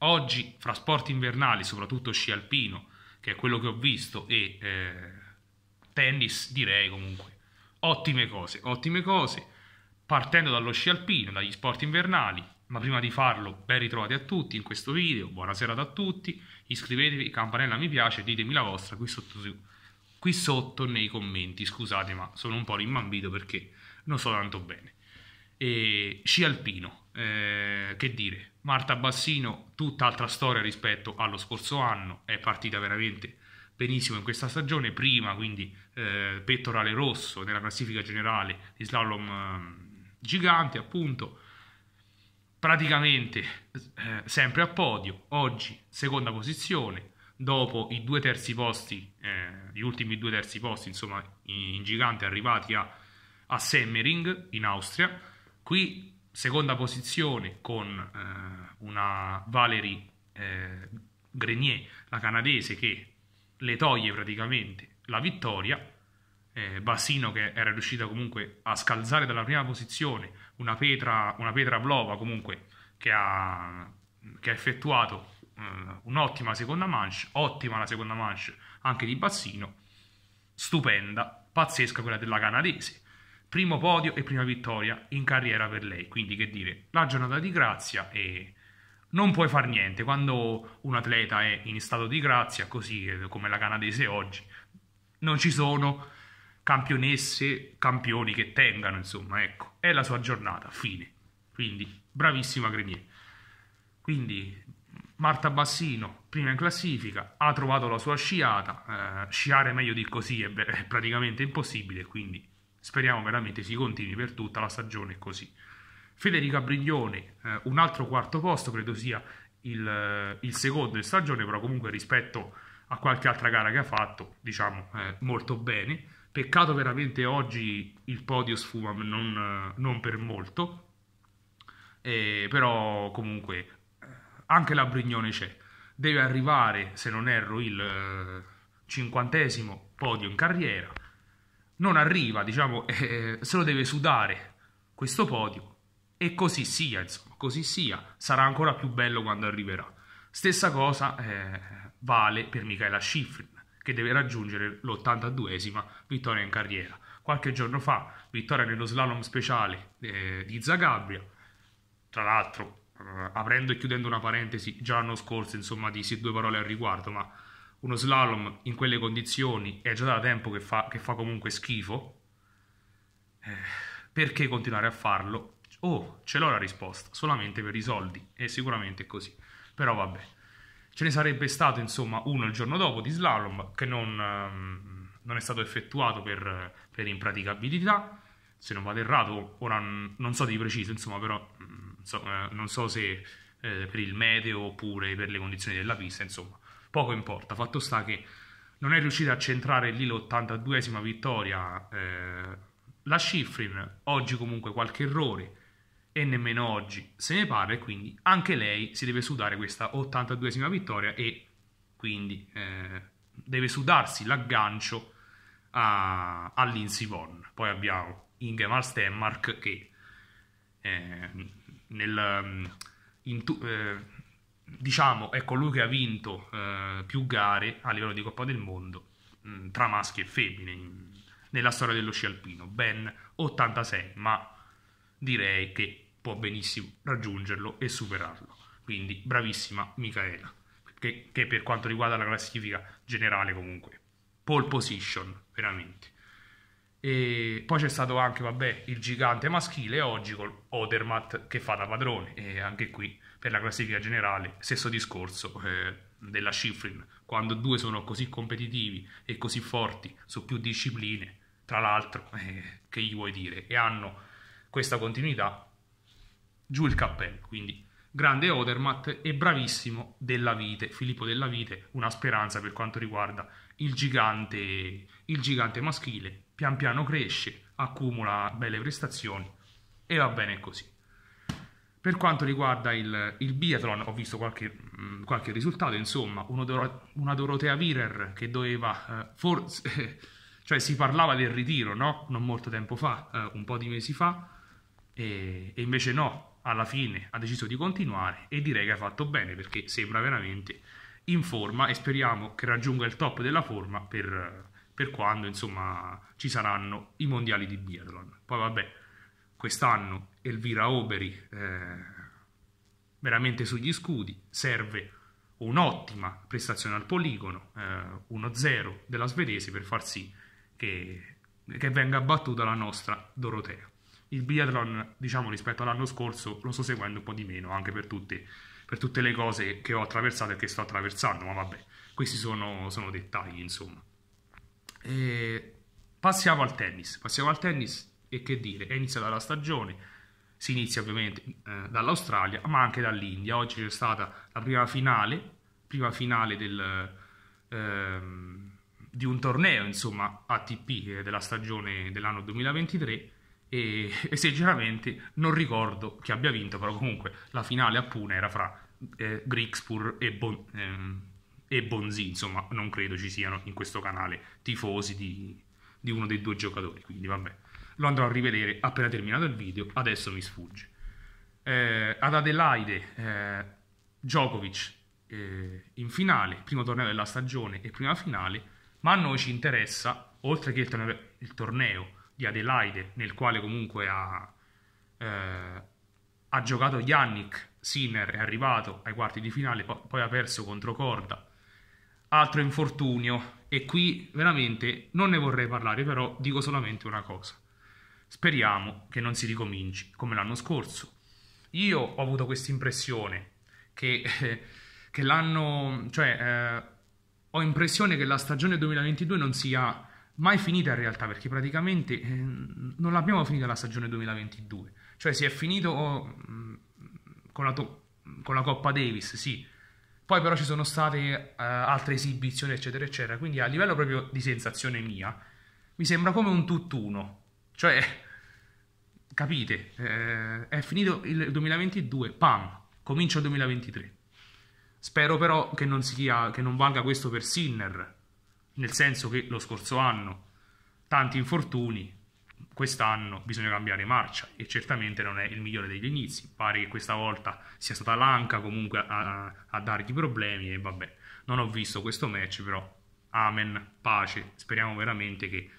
Oggi, fra sport invernali, soprattutto sci alpino, che è quello che ho visto, e eh, tennis, direi comunque ottime cose, ottime cose. Partendo dallo sci alpino, dagli sport invernali, ma prima di farlo, ben ritrovati a tutti in questo video, buonasera a tutti, iscrivetevi, campanella mi piace, ditemi la vostra qui sotto, qui sotto nei commenti, scusate ma sono un po' rimbambito perché non so tanto bene. E, sci alpino, eh, che dire, Marta Bassino, tutt'altra storia rispetto allo scorso anno, è partita veramente benissimo in questa stagione, prima quindi eh, pettorale rosso nella classifica generale di slalom eh, gigante appunto, praticamente eh, sempre a podio, oggi seconda posizione, dopo i due terzi posti, eh, gli ultimi due terzi posti insomma in, in gigante arrivati a, a Semmering in Austria, qui seconda posizione con eh, una Valerie eh, Grenier, la canadese, che le toglie praticamente la vittoria. Eh, Bassino che era riuscita comunque a scalzare dalla prima posizione una Petra, una Petra Vlova comunque che ha, che ha effettuato eh, un'ottima seconda manche, ottima la seconda manche anche di Bassino, stupenda, pazzesca quella della canadese primo podio e prima vittoria in carriera per lei. Quindi che dire, la giornata di grazia e non puoi far niente quando un atleta è in stato di grazia, così eh, come la canadese oggi. Non ci sono campionesse, campioni che tengano, insomma, ecco, è la sua giornata, fine. Quindi, bravissima Grenier. Quindi Marta Bassino, prima in classifica, ha trovato la sua sciata, eh, sciare meglio di così è, è praticamente impossibile, quindi Speriamo veramente si continui per tutta la stagione così. Federica Brignone, eh, un altro quarto posto, credo sia il, eh, il, secondo in stagione, però comunque rispetto a qualche altra gara che ha fatto, diciamo eh, molto bene. Peccato veramente oggi il podio sfuma, non, eh, non per molto, eh, però comunque eh, anche la Brignone c'è. Deve arrivare, se non erro, il cinquantesimo podio in carriera non arriva, diciamo, eh, se lo deve sudare questo podio e così sia, insomma, così sia, sarà ancora più bello quando arriverà. Stessa cosa eh, vale per Michaela Schifrin, che deve raggiungere l'82esima vittoria in carriera. Qualche giorno fa, vittoria nello slalom speciale eh, di Zagabria, tra l'altro, eh, aprendo e chiudendo una parentesi, già l'anno scorso, insomma, dissi due parole al riguardo, ma uno slalom in quelle condizioni è già da tempo che fa, che fa comunque schifo, eh, perché continuare a farlo? Oh, ce l'ho la risposta, solamente per i soldi, e sicuramente è così. Però vabbè, ce ne sarebbe stato insomma uno il giorno dopo di slalom che non, ehm, non è stato effettuato per, per, impraticabilità, se non vado errato, ora non so di preciso, insomma, però mh, mm, so, eh, non so se eh, per il meteo oppure per le condizioni della pista, insomma, poco importa. Fatto sta che non è riuscita a centrare lì l'82esima vittoria eh, la Schifrin, oggi comunque qualche errore e nemmeno oggi se ne parla e quindi anche lei si deve sudare questa 82esima vittoria e quindi eh, deve sudarsi l'aggancio a, Poi abbiamo Ingemar Stenmark che eh, nel tu, eh, diciamo è colui ecco, che ha vinto eh, più gare a livello di Coppa del Mondo mh, mm, tra maschi e femmine in, nella storia dello sci alpino, ben 86, ma direi che può benissimo raggiungerlo e superarlo. Quindi bravissima Micaela, che, che per quanto riguarda la classifica generale comunque, pole position veramente. E poi c'è stato anche, vabbè, il gigante maschile oggi con Odermatt che fa da padrone. E anche qui, per la classifica generale, stesso discorso eh, della Schifrin. Quando due sono così competitivi e così forti su più discipline, tra l'altro, eh, che gli vuoi dire? E hanno questa continuità, giù il cappello. Quindi grande Odermatt e bravissimo Della Vite, Filippo Della Vite, una speranza per quanto riguarda il gigante, il gigante maschile, pian piano cresce, accumula belle prestazioni e va bene così. Per quanto riguarda il, il biathlon, ho visto qualche, mh, mm, qualche risultato, insomma, Doro, una Dorotea Virer che doveva, eh, forse, eh, cioè si parlava del ritiro, no? Non molto tempo fa, eh, un po' di mesi fa, e, e invece no, alla fine ha deciso di continuare e direi che ha fatto bene perché sembra veramente in forma e speriamo che raggiunga il top della forma per, per quando insomma ci saranno i mondiali di biathlon. Poi vabbè, quest'anno Elvira Oberi eh, veramente sugli scudi, serve un'ottima prestazione al poligono, eh, 1-0 della svedese per far sì che, che venga battuta la nostra Dorotea. Il biathlon, diciamo rispetto all'anno scorso, lo sto seguendo un po' di meno, anche per, tutti, per tutte le cose che ho attraversato e che sto attraversando, ma vabbè, questi sono, sono dettagli, insomma. E passiamo al tennis, passiamo al tennis e che dire, è iniziata la stagione, si inizia ovviamente eh, dall'Australia, ma anche dall'India. Oggi c'è stata la prima finale, prima finale del, ehm, di un torneo, insomma, ATP eh, della stagione dell'anno 2023 e, e, sinceramente non ricordo chi abbia vinto, però comunque la finale a Pune era fra eh, Grixpur e, bon, ehm, e Bonzi, insomma non credo ci siano in questo canale tifosi di, di uno dei due giocatori, quindi vabbè, lo andrò a rivedere appena terminato il video, adesso mi sfugge. Eh, ad Adelaide, eh, Djokovic eh, in finale, primo torneo della stagione e prima finale, ma a noi ci interessa, oltre che il torneo, il torneo di Adelaide, nel quale comunque ha, eh, ha giocato Yannick, Sinner è arrivato ai quarti di finale, poi, poi ha perso contro Corda. Altro infortunio, e qui veramente non ne vorrei parlare, però dico solamente una cosa. Speriamo che non si ricominci come l'anno scorso. Io ho avuto questa impressione che, che l'anno, cioè eh, ho impressione che la stagione 2022 non sia mai finita in realtà perché praticamente eh, non l'abbiamo finita la stagione 2022 cioè si è finito oh, mm, con la, to- con la Coppa Davis sì poi però ci sono state uh, altre esibizioni eccetera eccetera quindi a livello proprio di sensazione mia mi sembra come un tutt'uno cioè capite eh, è finito il 2022 pam comincia il 2023 spero però che non, sia, che non valga questo per Sinner nel senso che lo scorso anno tanti infortuni, quest'anno bisogna cambiare marcia e certamente non è il migliore degli inizi, pare che questa volta sia stata l'anca comunque a, a dargli problemi e vabbè, non ho visto questo match però, amen, pace, speriamo veramente che,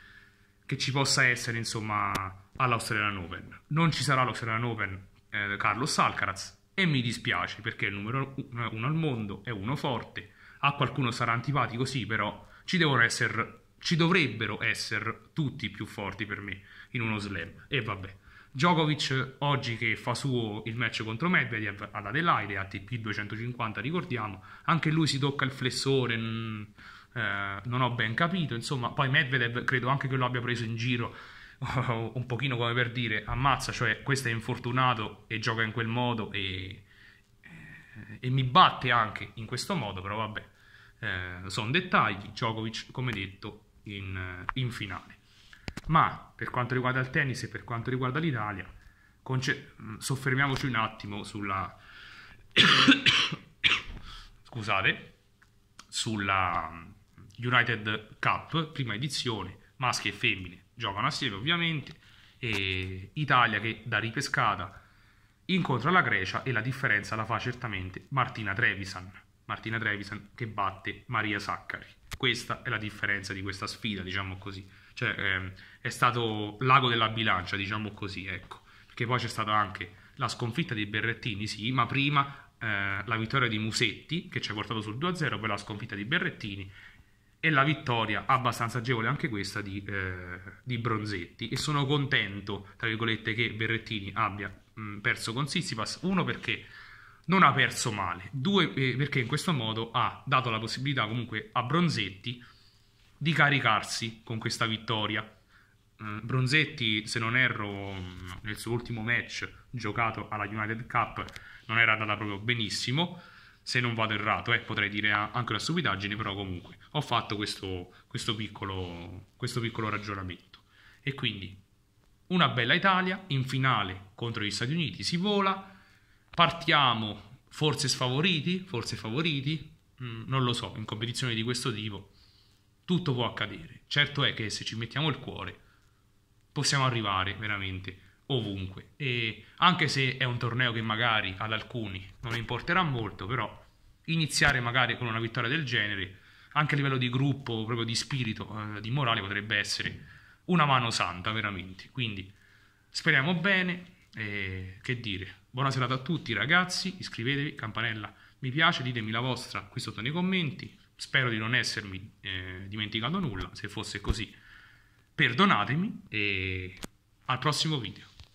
che ci possa essere insomma all'Australian Open. Non ci sarà l'Australian Open eh, Carlos Alcaraz e mi dispiace perché è il numero uno al mondo, è uno forte, a qualcuno sarà antipatico sì però ci devono essere, ci dovrebbero essere tutti più forti per me in uno slam. E vabbè. Djokovic oggi che fa suo il match contro Medvedev ad Adelaide, ATP 250 ricordiamo, anche lui si tocca il flessore, mh, eh, non ho ben capito, insomma, poi Medvedev credo anche che lo abbia preso in giro un pochino come per dire ammazza, cioè questo è infortunato e gioca in quel modo e, eh, e mi batte anche in questo modo, però vabbè. Eh, sono dettagli, Djokovic come detto in, eh, in, finale. Ma per quanto riguarda il tennis e per quanto riguarda l'Italia, conce- mm, soffermiamoci un attimo sulla... scusate, sulla mm, United Cup, prima edizione, maschi e femmine giocano assieme ovviamente, e Italia che da ripescata incontra la Grecia e la differenza la fa certamente Martina Trevisan. Martina Trevisan che batte Maria Saccari. Questa è la differenza di questa sfida, diciamo così. Cioè, ehm, è stato l'ago della bilancia, diciamo così, ecco. Perché poi c'è stata anche la sconfitta di Berrettini, sì, ma prima eh, la vittoria di Musetti, che ci ha portato sul 2-0, poi la sconfitta di Berrettini e la vittoria abbastanza agevole anche questa di, eh, di, Bronzetti e sono contento tra virgolette che Berrettini abbia mh, perso con Sissipas uno perché non ha perso male. Due, eh, perché in questo modo ha dato la possibilità comunque a Bronzetti di caricarsi con questa vittoria. Mm, Bronzetti, se non erro, mm, nel suo ultimo match giocato alla United Cup non era andata proprio benissimo. Se non vado errato, eh, potrei dire anche una stupidaggine, però comunque ho fatto questo, questo, piccolo, questo piccolo ragionamento. E quindi una bella Italia in finale contro gli Stati Uniti si vola partiamo forse sfavoriti, forse favoriti, mm, non lo so, in competizioni di questo tipo tutto può accadere. Certo è che se ci mettiamo il cuore possiamo arrivare veramente ovunque e anche se è un torneo che magari ad alcuni non importerà molto, però iniziare magari con una vittoria del genere anche a livello di gruppo, proprio di spirito, eh, di morale potrebbe essere una mano santa veramente. Quindi speriamo bene e che dire, Buona serata a tutti ragazzi, iscrivetevi, campanella mi piace, ditemi la vostra qui sotto nei commenti, spero di non essermi eh, dimenticato nulla, se fosse così perdonatemi e al prossimo video.